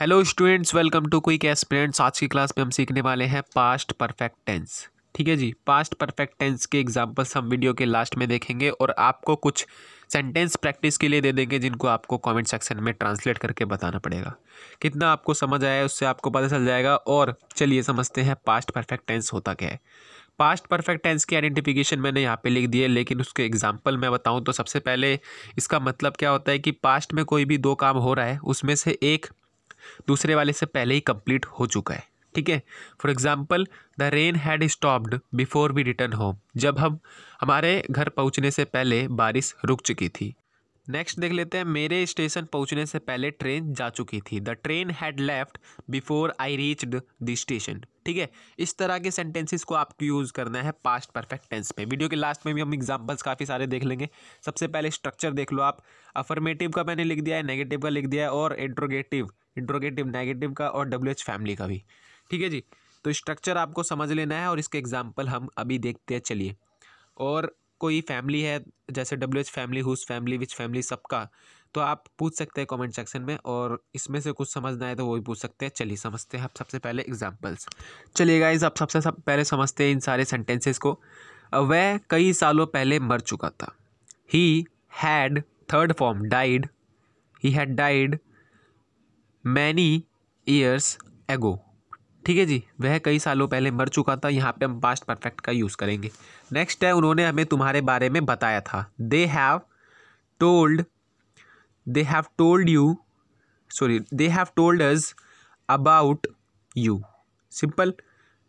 hello students welcome to quick aspirants आज की class में हम सीखने वाले हैं पास्ट परफेक्ट टेंस ठीक है जी पास्ट परफेक्ट टेंस के एग्जांपल्स हम वीडियो के लास्ट में देखेंगे और आपको कुछ सेंटेंस प्रैक्टिस के लिए दे देंगे जिनको आपको कमेंट सेक्शन में ट्रांसलेट करके बताना पड़ेगा कितना आपको समझ आया है उससे आपको पता चल जाएगा और चलिए समझते हैं पास्ट परफेक्ट टेंस होता क्या है पास्ट परफेक्ट टेंस की आइडेंटिफिकेशन मैंने यहाँ पे लिख दी है लेकिन उसके एग्जांपल मैं बताऊँ तो सबसे पहले इसका मतलब क्या होता है कि पास्ट में कोई भी दो काम हो रहा है उसमें से एक दूसरे वाले से पहले ही कंप्लीट हो चुका है ठीक है for example the rain had stopped before we return home जब हम हमारे घर पहुंचने से पहले बारिश रुक चुकी थी नेक्स्ट देख लेते हैं मेरे स्टेशन पहुंचने से पहले ट्रेन जा चुकी थी the train had left before I reached the station ठीक है इस तरह के सेंटेंसेस को आपको यूज़ करना है पास्ट परफेक्ट टेंस में वीडियो के लास्ट में भी हम एग्जांपल्स काफ़ी सारे देख लेंगे सबसे पहले स्ट्रक्चर देख लो आप अफर्मेटिव का मैंने लिख दिया है नेगेटिव का लिख दिया है और इंट्रोगेटिव इंट्रोगेटिव नेगेटिव का और डब्ल्यू एच फैमिली का भी ठीक है जी तो स्ट्रक्चर आपको समझ लेना है और इसके एग्जाम्पल हम अभी देखते हैं चलिए और कोई फैमिली है जैसे W H family whose family which family सबका तो आप पूछ सकते हैं कमेंट सेक्शन में और इसमें से कुछ समझना है तो वो भी पूछ सकते हैं चलिए समझते हैं आप सबसे पहले एग्जाम्पल्स चलिए गाइज आप सबसे सब पहले समझते हैं इन सारे सेंटेंसेस को वह कई सालों पहले मर चुका था he had third form died he had died many years ago ठीक है जी वह कई सालों पहले मर चुका था यहाँ पे हम पास्ट परफेक्ट का यूज़ करेंगे नेक्स्ट है उन्होंने हमें तुम्हारे बारे में बताया था they have told they have told you sorry they have told us about you simple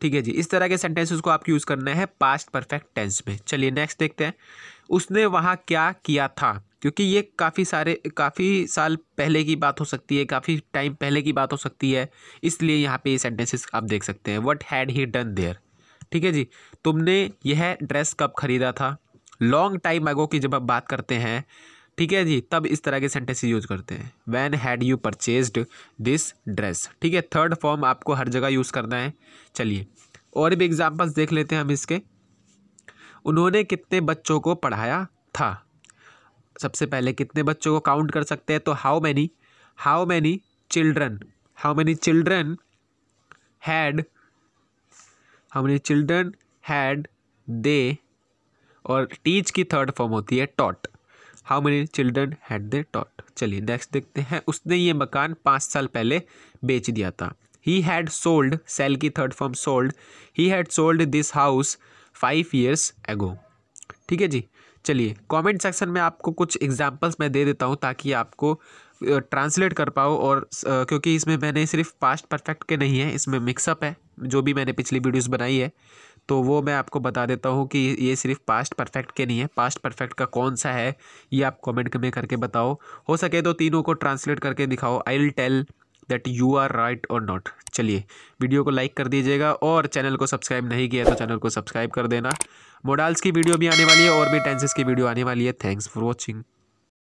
ठीक है जी इस तरह के सेंटेंसेस को आपको यूज़ करना है पास्ट परफेक्ट टेंस में चलिए नेक्स्ट देखते हैं उसने वहाँ क्या किया था क्योंकि ये काफ़ी सारे काफ़ी साल पहले की बात हो सकती है काफ़ी टाइम पहले की बात हो सकती है इसलिए यहाँ पे ये सेंटेंसेस आप देख सकते हैं what had he done there ठीक है जी तुमने यह ड्रेस कब खरीदा था लॉन्ग टाइम अगो की जब आप बात करते हैं ठीक है जी तब इस तरह के सेंटेंस यूज करते हैं when had you purchased this dress ठीक है थर्ड फॉर्म आपको हर जगह यूज़ करना है चलिए और भी एग्जाम्पल्स देख लेते हैं हम इसके उन्होंने कितने बच्चों को पढ़ाया था सबसे पहले कितने बच्चों को काउंट कर सकते हैं तो how many how many children how many children had how many children had they और टीच की थर्ड फॉर्म होती है taught how many children had they taught चलिए नेक्स्ट देखते हैं उसने ये मकान पाँच साल पहले बेच दिया था ही हैड सोल्ड सेल की third form sold he had sold this house five years ago ठीक है जी चलिए कमेंट सेक्शन में आपको कुछ एग्जांपल्स मैं दे देता हूँ ताकि आपको ट्रांसलेट कर पाओ और क्योंकि इसमें मैंने सिर्फ पास्ट परफेक्ट के नहीं है इसमें मिक्सअप है जो भी मैंने पिछली वीडियोस बनाई है तो वो मैं आपको बता देता हूँ कि ये सिर्फ पास्ट परफेक्ट के नहीं है पास्ट परफेक्ट का कौन सा है ये आप कॉमेंट में करके बताओ हो सके तो तीनों को ट्रांसलेट करके दिखाओ I will tell that you are right or not चलिए वीडियो को लाइक कर दीजिएगा और चैनल को सब्सक्राइब नहीं किया तो चैनल को सब्सक्राइब कर देना मोडाल्स की वीडियो भी आने वाली है और भी टेंसेस की वीडियो आने वाली है थैंक्स फॉर वॉचिंग